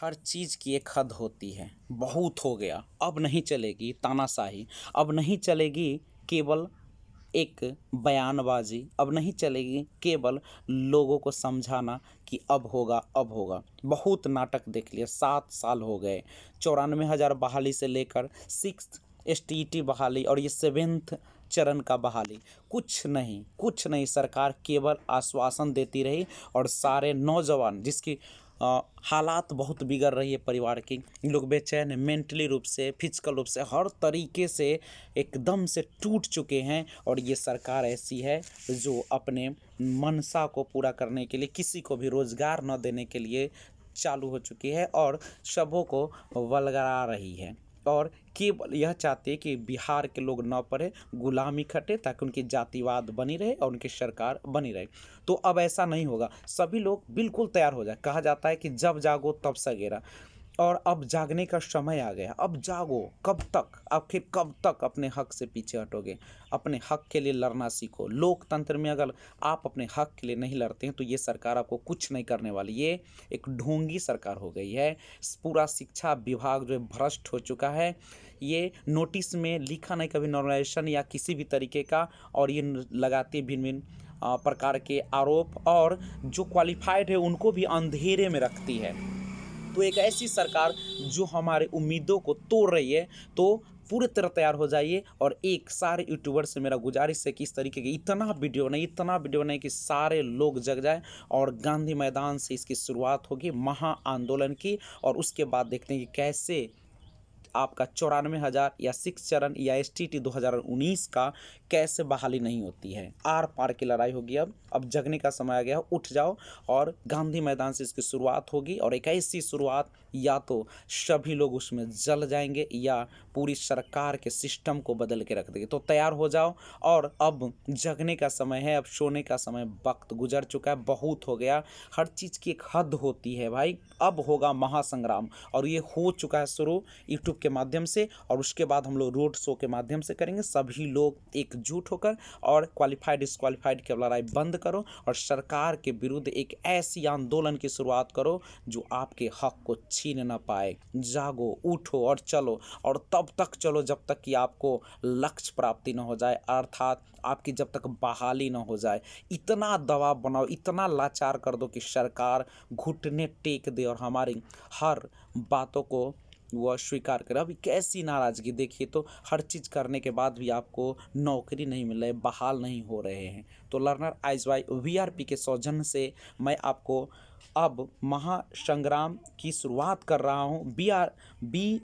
हर चीज़ की एक हद होती है बहुत हो गया अब नहीं चलेगी तानाशाही अब नहीं चलेगी केवल एक बयानबाजी अब नहीं चलेगी केवल लोगों को समझाना कि अब होगा अब होगा बहुत नाटक देख लिया सात साल हो गए चौरानवे हज़ार बहाली से लेकर सिक्स एस टी टी बहाली और ये सेवेंथ चरण का बहाली कुछ नहीं कुछ नहीं सरकार केवल आश्वासन देती रही और सारे नौजवान जिसकी हालात बहुत बिगड़ रही है परिवार की लोग बेचैन है मेंटली रूप से फिजिकल रूप से हर तरीके से एकदम से टूट चुके हैं और ये सरकार ऐसी है जो अपने मनसा को पूरा करने के लिए किसी को भी रोज़गार न देने के लिए चालू हो चुकी है और सबों को वलगरा रही है और केवल यह चाहते कि बिहार के लोग न पढ़े गुलामी खटे ताकि उनकी जातिवाद बनी रहे और उनकी सरकार बनी रहे तो अब ऐसा नहीं होगा सभी लोग बिल्कुल तैयार हो जाए कहा जाता है कि जब जागो तब सगेरा और अब जागने का समय आ गया अब जागो कब तक आखिर कब तक अपने हक से पीछे हटोगे अपने हक के लिए लड़ना सीखो लोकतंत्र में अगर आप अपने हक के लिए नहीं लड़ते हैं तो ये सरकार आपको कुछ नहीं करने वाली ये एक ढोंगी सरकार हो गई है पूरा शिक्षा विभाग जो है भ्रष्ट हो चुका है ये नोटिस में लिखा नहीं कभी नॉर्मलाइजेशन या किसी भी तरीके का और ये लगाते भिन्न भिन्न प्रकार के आरोप और जो क्वालिफाइड है उनको भी अंधेरे में रखती है तो एक ऐसी सरकार जो हमारे उम्मीदों को तोड़ रही है तो पूरी तरह तैयार हो जाइए और एक सारे यूट्यूबर से मेरा गुजारिश है कि इस तरीके की इतना वीडियो बनाए इतना वीडियो बनाए कि सारे लोग जग जाए और गांधी मैदान से इसकी शुरुआत होगी महा आंदोलन की और उसके बाद देखते हैं कि कैसे आपका चौरानवे हज़ार या सिक्स चरण या एस टी टी दो हज़ार उन्नीस का कैसे बहाली नहीं होती है आर पार की लड़ाई होगी अब अब जगने का समय आ गया उठ जाओ और गांधी मैदान से इसकी शुरुआत होगी और एक ऐसी शुरुआत या तो सभी लोग उसमें जल जाएंगे या पूरी सरकार के सिस्टम को बदल के रख देंगे तो तैयार हो जाओ और अब जगने का समय है अब सोने का समय वक्त गुजर चुका है बहुत हो गया हर चीज़ की एक हद होती है भाई अब होगा महासंग्राम और ये हो चुका है शुरू यूट्यूब यूट्यूब के माध्यम से और उसके बाद हम लोग रोड शो के माध्यम से करेंगे सभी लोग एकजुट होकर और क्वालिफाइड डिसक्वालीफाइड की लड़ाई बंद करो और सरकार के विरुद्ध एक ऐसी आंदोलन की शुरुआत करो जो आपके हक को छीन ना पाए जागो उठो और चलो और तब तक चलो जब तक कि आपको लक्ष्य प्राप्ति न हो जाए अर्थात आपकी जब तक बहाली ना हो जाए इतना दबाव बनाओ इतना लाचार कर दो कि सरकार घुटने टेक दे और हमारी हर बातों को वह स्वीकार करें अभी कैसी नाराज़गी देखिए तो हर चीज़ करने के बाद भी आपको नौकरी नहीं मिल रही बहाल नहीं हो रहे हैं तो लर्नर आइज वाई वी के सौजन्य से मैं आपको अब महासंग्राम की शुरुआत कर रहा हूँ बी आर बी